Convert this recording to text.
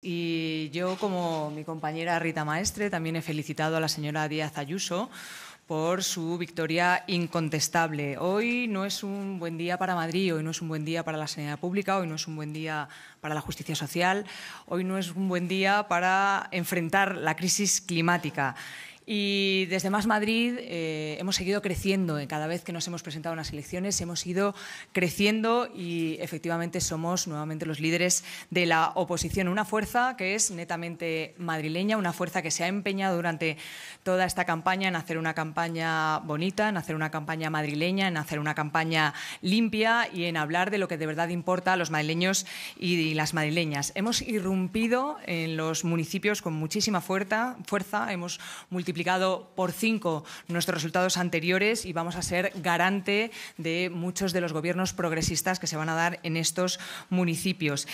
Y yo, como mi compañera Rita Maestre, también he felicitado a la señora Díaz Ayuso por su victoria incontestable. Hoy no es un buen día para Madrid, hoy no es un buen día para la sanidad pública, hoy no es un buen día para la justicia social, hoy no es un buen día para enfrentar la crisis climática. Y desde Más Madrid eh, hemos seguido creciendo. Eh, cada vez que nos hemos presentado en las elecciones hemos ido creciendo y efectivamente somos nuevamente los líderes de la oposición. Una fuerza que es netamente madrileña, una fuerza que se ha empeñado durante toda esta campaña en hacer una campaña bonita, en hacer una campaña madrileña, en hacer una campaña limpia y en hablar de lo que de verdad importa a los madrileños y las madrileñas. Hemos irrumpido en los municipios con muchísima fuerza, fuerza hemos multiplicado multiplicado por cinco nuestros resultados anteriores y vamos a ser garante de muchos de los gobiernos progresistas que se van a dar en estos municipios.